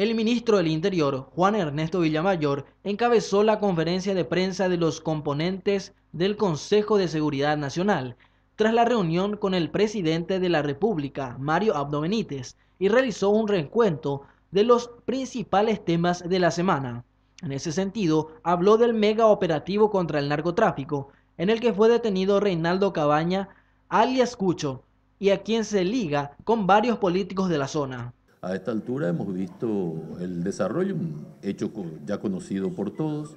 El ministro del Interior, Juan Ernesto Villamayor, encabezó la conferencia de prensa de los componentes del Consejo de Seguridad Nacional, tras la reunión con el presidente de la República, Mario Abdo Benítez, y realizó un reencuentro de los principales temas de la semana. En ese sentido, habló del mega operativo contra el narcotráfico, en el que fue detenido Reinaldo Cabaña, alias Cucho, y a quien se liga con varios políticos de la zona. A esta altura hemos visto el desarrollo, hecho ya conocido por todos,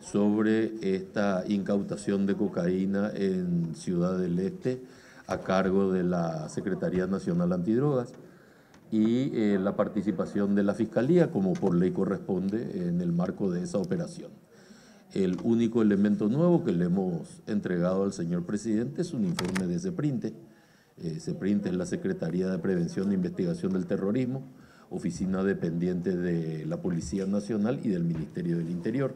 sobre esta incautación de cocaína en Ciudad del Este a cargo de la Secretaría Nacional Antidrogas y eh, la participación de la Fiscalía, como por ley corresponde, en el marco de esa operación. El único elemento nuevo que le hemos entregado al señor presidente es un informe de ese printe eh, se CEPRINT es la Secretaría de Prevención e Investigación del Terrorismo, oficina dependiente de la Policía Nacional y del Ministerio del Interior.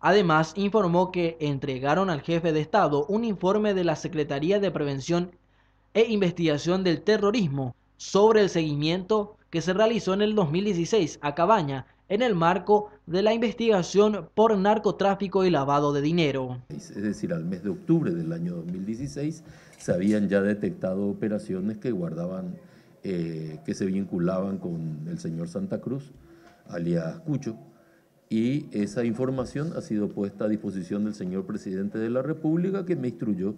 Además, informó que entregaron al jefe de Estado un informe de la Secretaría de Prevención e Investigación del Terrorismo sobre el seguimiento que se realizó en el 2016 a Cabaña en el marco de la investigación por narcotráfico y lavado de dinero. Es decir, al mes de octubre del año 2016 se habían ya detectado operaciones que guardaban, eh, que se vinculaban con el señor Santa Cruz, alias Cucho, y esa información ha sido puesta a disposición del señor presidente de la República que me instruyó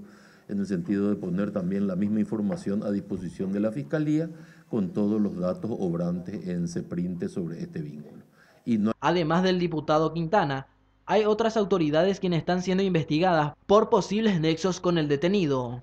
en el sentido de poner también la misma información a disposición de la Fiscalía con todos los datos obrantes en CEPRINTE sobre este vínculo. Además del diputado Quintana, hay otras autoridades quienes están siendo investigadas por posibles nexos con el detenido.